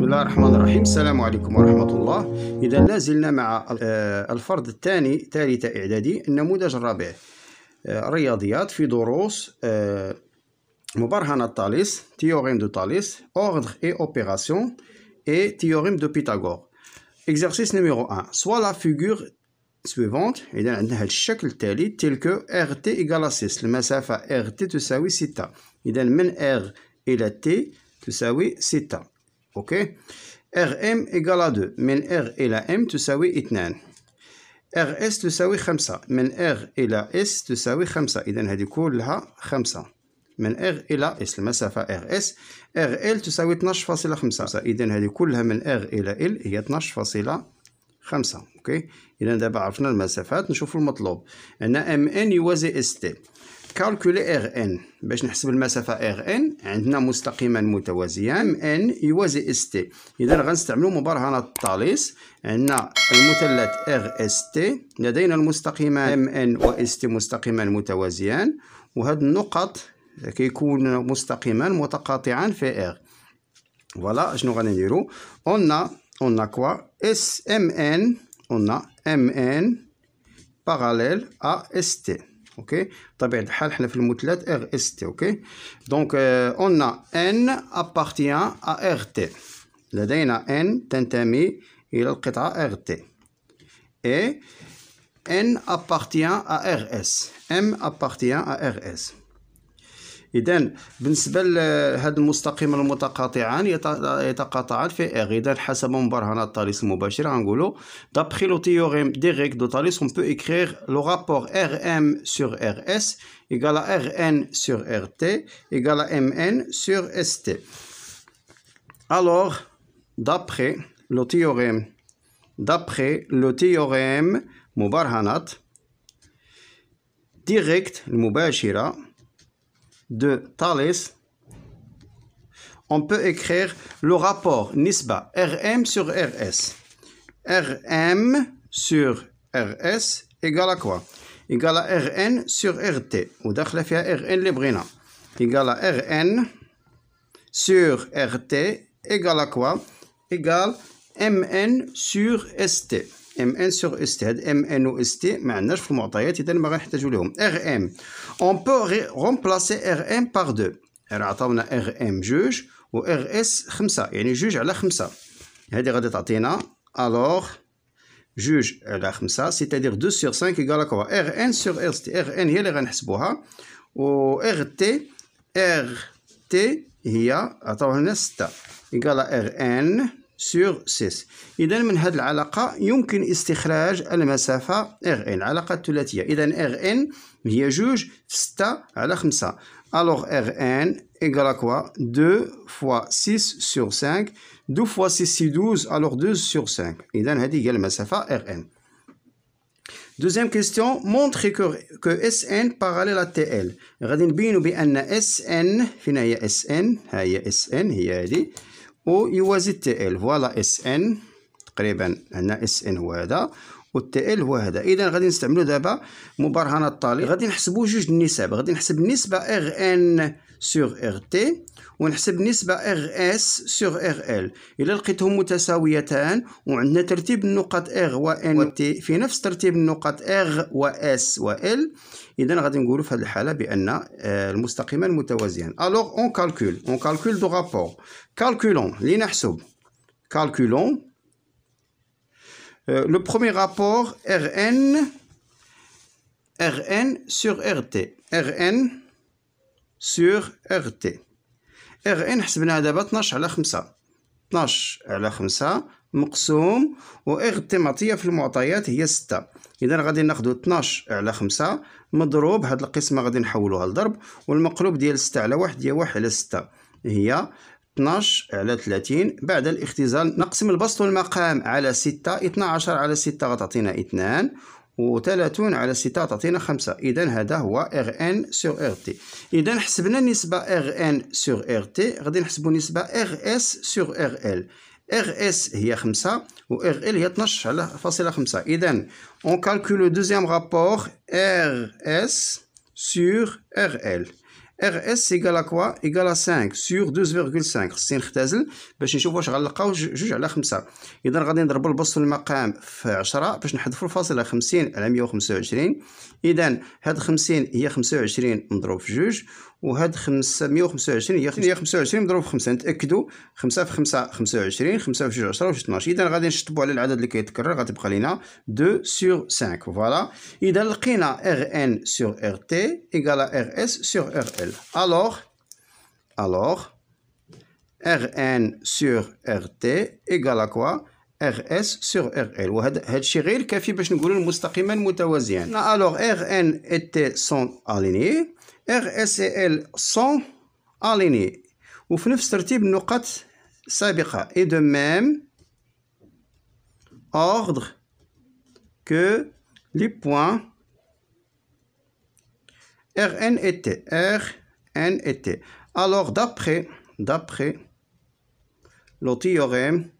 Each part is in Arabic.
بسم الله الرحمن الرحيم السلام عليكم ورحمة الله إذا لازلنا مع آه، الفرض الثاني ثالثة إعدادي النموذج الرابع الرياضيات آه، في دروس آه، مبرهنة طاليس تيوريم دو طاليس أوردر إي أوبيراسيون إي تيوريم دو بيتاغور إكزرسيس نميرو 1 سوا لا فيغور سويفونت إذا عندنا هذا الشكل التالي تلكو إر تي إيكالا 6 المسافة إر تي تساوي 6 إذا من إر إلى تي تساوي 6 اوكي ار ام ايكالا 2 من ار الى ام تساوي 2 ار اس تساوي 5 من ار الى اس تساوي 5 اذا هذه كلها 5 من ار الى اس المسافه ار اس ار ال تساوي 12.5 اذا هذه كلها من ار الى ال هي 12.5 اوكي اذا دابا عرفنا المسافات نشوفوا المطلوب أن ام ان يوازي اس تي كالكولي ار ان باش نحسب المسافه ار ان عندنا مستقيما متوازيان ام ان يوازي اس تي اذا غنستعملو مبرهنه الطاليس عندنا المثلث ار اس تي لدينا المستقيمان ام ان و اس تي مستقيمان متوازيان وهاد النقط كيكون مستقيمان متقاطعان في ار فوالا شنو غادي نديرو اون اون كوا اس ام ان اون ام ان باراليل ا اس تي اوكي بطبيعه الحال حنا في المثلث ار اس تي اوكي دونك اون ان ابارتيان ا ار تي لدينا ان تنتمي الى القطعه ار تي اي ان ابارتيان ا ار اس ام ابارتيان ا ار اس اذا بالنسبه لهذا المستقيم المتقاطعان يتقاطعان في اغ اذا حسب مبرهنات طاليس المباشره غنقولوا دابخي لو تيوريم دي ريك دو طاليس اون بو ايكريغ لو رابور ار ام سور ار اس ان سور ار تي ايغال égale ام ان اس تي Alors, d'après le théorème, d'après le théorème مبرهنات direct, المباشرة de Thales, on peut écrire le rapport Nisba RM sur RS. RM sur RS égale à quoi Égale à RN sur RT. Ou d'accord, RN Égale à RN sur RT égale à quoi Égale MN sur ST. ام ان سور اس تي هاد ام ان و اس تي ما عندناش في المعطيات اذا ما غنحتاجو لهم ار ام اون بو رومبلاسي ار ام باغ دو عطاونا ار ام جوج و ار اس خمسة يعني جوج على خمسة هادي غادي تعطينا الوغ جوج على خمسة سيتادير دو سور سانك ايكال كوا ار ان سور اس تي ار ان هي اللي غنحسبوها و ار تي ار تي هي عطاوها لنا ستة ايكال ار ان سور سيس إذا من هذه العلاقة يمكن استخراج المسافة إن علاقة ثلاثية إذا إن هي جوج في 6 على 5 ألوغ ار إن à كوا 2 فوا 6 سور 5 2 فوا 6 سي 12 ألوغ 12 سور 5 إذا هذه هي المسافة إن Deuxième question, montrer que, que SN parallèle à TL. غادي نبينوا بأن SN فين Sn, SN؟ ها هي SN هي هذه او يوازي تي ال فوالا اس ان تقريبا هنا اس ان هو هذا ال هو هذا اذا غادي نستعملو دابا مبرهنه الطالب غادي نحسبو جوج النسب غادي نحسب النسبه اغ ان سور ار تي ونحسب نسبة اغ اس سور اغ ال الا لقيتهم متساويتان وعندنا ترتيب النقط اغ و ان و تي في نفس ترتيب النقط اغ و اس و ال اذا غادي نقولوا في هذه الحاله بان المستقيمان متوازيان الوغ اون كالكول اون كالكول دو رابور كالكولون لنحسب كالكولون Euh, le premier rapport Rn, Rn sur RT. Rn sur RT. Rn حسبناها دابا 12 على 5 12 على 5 مقسوم و RT معطية في المعطيات هي 6 إذا غادي ناخذ 12 على 5 مضروب هاد القسمة غادي نحولوها لضرب والمقلوب ديال 6 على 1 هي 1 على 6 هي 12 على 30 بعد الاختزال نقسم البسط والمقام على 6 12 على 6 غتعطينا 2 و30 على 6 تعطينا 5 اذا هذا هو ار ان سور ار تي اذا حسبنا النسبه ار ان سور ار تي غادي نحسبوا النسبه ار اس سور ار ال ار اس هي 5 و ار ال هي 12 على فاصله 5 اذا اون كالكول لو دوزيام رابور ار اس سور ار ال RS اس à quoi إيكال à 5 sur 2,5 خصني نختزل باش نشوف واش غنلقاو جوج على خمسة إذا غادي نضربو البسط المقام في عشرة باش نحذفو الفاصلة خمسين على مية إذا هاد خمسين هي خمسة مضروب في جوج وهاد 525 هي 25 مضروب في 5 نتاكدوا 5 في 5 25 5 في 10 و 12 اذا غادي نشطبوا على العدد اللي كيتكرر غتبقى لينا 2 سور 5 فوالا اذا لقينا ار ان سور ار تي ايكال ار اس سور ار ال الوغ الوغ ار ان سور ار تي ايكال كوا ار اس سور ار ال وهذا الشيء غير كافي باش نقولوا المستقيمان متوازيا الوغ ار ان اي نعم. تي سون اليني R, S et L sont alignés. Et de même ordre que les points R, N et T. Alors, d'après le théorème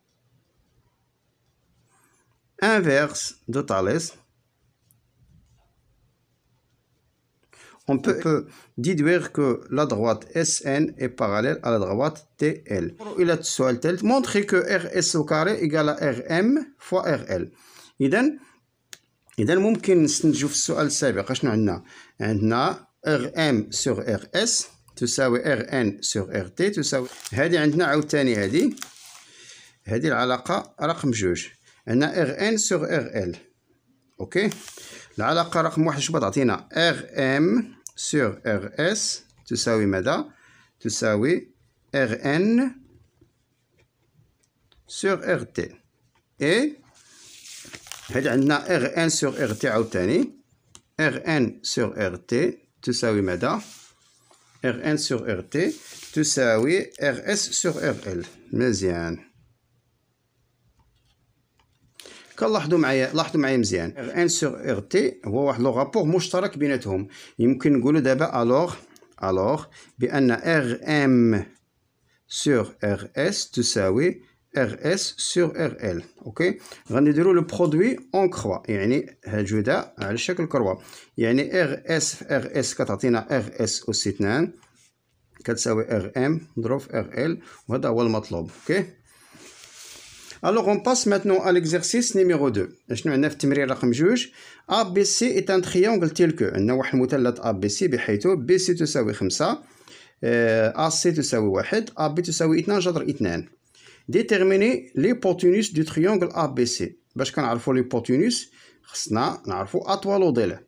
inverse de Thales, on peut, peut déduire que la droite SN est parallèle à la droite TL. إلى السؤال tel montrer que RS au carré égale à RM fois RL. إذا إذا ممكن نستنتجو في السؤال السابق اشنو عندنا؟ عندنا RM sur RS تساوي RN sur RT تساوي هادي عندنا عاوتاني هادي هادي العلاقة رقم جوج عندنا RN sur RL اوكي العلاقة رقم واحد شو بتعطينا RM sur RS, tout Mada, RN sur RT. Et, RN sur RT, RN sur RT, Tusawi Mada, RN sur RT, Tusawi RS sur RL. Mais, كنلاحظوا معايا لاحظوا معايا مزيان ان سور ار تي هو واحد لو رابور مشترك بيناتهم يمكن نقولوا دابا الوغ الوغ بان ار ام سور ار اس تساوي ار اس سور ار ال اوكي غنديروا لو برودوي اون كروا يعني هاد على شكل كروا يعني ار اس في ار اس كتعطينا ار اس اس 2 كتساوي ار ام ضرب ار ال وهذا هو المطلوب اوكي Alors on passe maintenant à l'exercice numéro 2. شنو عندنا في التمرين رقم جوج ABC est un triangle tel que عندنا واحد المثلث ABC بحيث BC تساوي 5 AC تساوي 1 AB تساوي 2 جذر 2 ديتيرميني ليبوتينوس دو تريانجل ABC باش كنعرفوا ليبوتينوس خصنا نعرفوا اطوال وضلع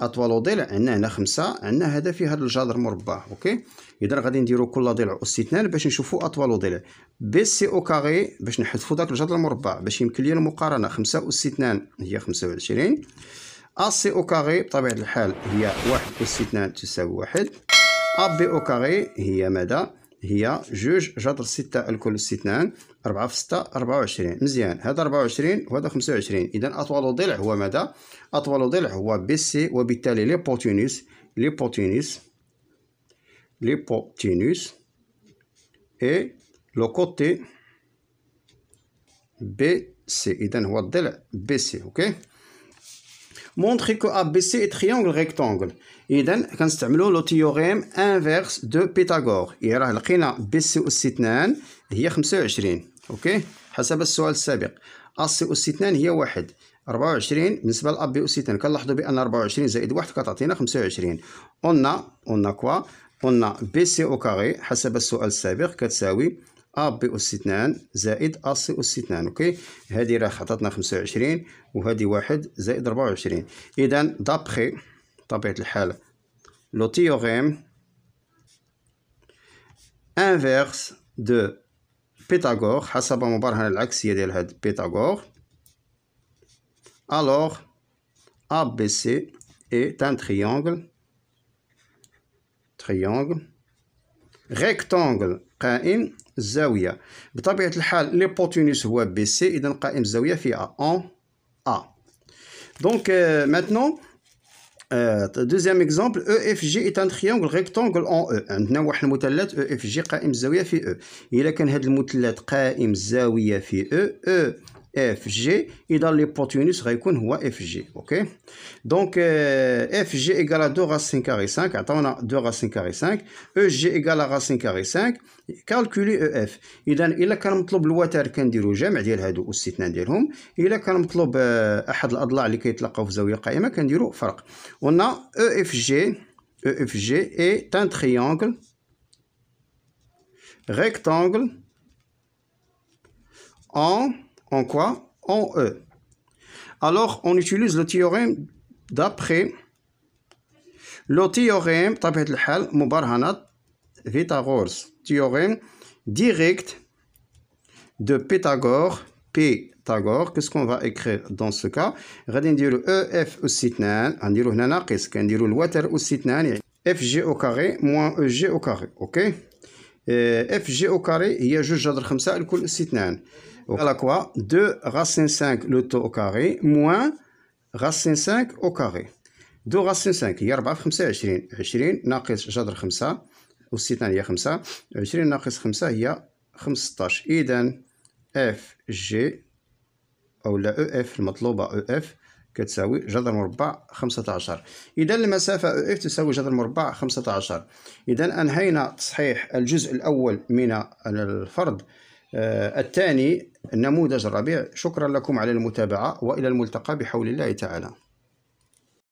اطوال ضلع عندنا هنا خمسة عندنا هذا فيه هذا الجذر مربع اوكي اذا غادي نديرو كل ضلع اس اثنان باش نشوفو اطوال ضلع بي سي او كاري باش نحذفو داك الجذر المربع باش يمكن لي المقارنه خمسة اس اثنان هي خمسة وعشرين ا سي او كاري بطبيعه الحال هي واحد اس اثنان تساوي واحد ا بي او كاري هي ماذا هي جوج جذر ستة الكل اثنان 4 في 6 24 مزيان هذا 24 وهذا 25 اذا اطول ضلع هو ماذا اطول ضلع هو بي سي وبالتالي لي بوتينوس لي بوتينوس لي بوتينوس اي لو كوتي بي سي اذا هو الضلع بي سي اوكي مونتري كو ا بي سي تريونغل ريكتونغل اذا كنستعملو لو تيوغيم انفيرس دو بيتاغور اي راه لقينا بي سي أوس اثنان هي خمسة وعشرين أوكي حسب السؤال السابق أس أس 2 هي واحد 24 بالنسبة لاب أس 2 كنلاحظوا بأن 24 زائد واحد كتعطينا 25 قلنا قلنا كوا قلنا بي سي أو كاري حسب السؤال السابق كتساوي أ بي أس 2 زائد اس أس 2 أوكي هذه راه عطاتنا 25 وهذه واحد زائد 24 إذا دابخي طبيعة الحال لو تيوريم انفيرس دو بيتاغور حسب المبرهن العكسية ديال هاد بيتاغور بي سي اي تان تريونغل تريونغل ريكتانغل قائم الزاوية بطبيعة الحال بوتينوس هو بي سي إذا قائم الزاوية في أ أون أ دونك ميتنون دوزيام اكزومبل او اف جي ايت ان تريونغل ريكتونغل اون او عندنا واحد المثلث او اف جي قائم الزاويه في او الا كان هذا المثلث قائم الزاويه في او او اف جي اذا ليبوتينوس غيكون هو اف جي اوكي دونك اف جي ايغال ا 2 راسين كاري 5 عطاونا 2 راسين كاري 5 او جي ايغال ا راسين كاري 5 كالكولي او اف اذا الا كان مطلوب الوتر كنديروا جمع ديال هادو واستثناء ديالهم الا كان مطلوب احد الاضلاع اللي كيتلاقاو في زاويه قائمه كنديروا فرق قلنا او اف جي او اف جي اي تان تريانغل ريكتانغل en en quoi En E. Alors, on utilise le théorème d'après. Le théorème, le l'hal, mubarhanat, Pythagore. Théorème direct de Pythagore. Pythagore, qu'est-ce qu'on va écrire dans ce cas On va dire EF au sitnan, on va dire le naqis, on va dire le water au sitnan, FG au carré moins EG au carré. OK FG au carré, il y a juste 5, le sitnan. على quoi 2 racine 5 لو تو او كاري موان racine 5 au carré 2 racine 5 هي 4 في 5 20 20 ناقص جذر 5 والستان هي 5 20 ناقص 5 هي 15 اذا اف جي او لا او اف المطلوبه او اف كتساوي جذر مربع 15 اذا المسافه او اف تساوي جذر مربع 15 اذا انهينا تصحيح الجزء الاول من الفرض آه، الثاني نموذج الربيع شكرا لكم على المتابعة وإلى الملتقى بحول الله تعالى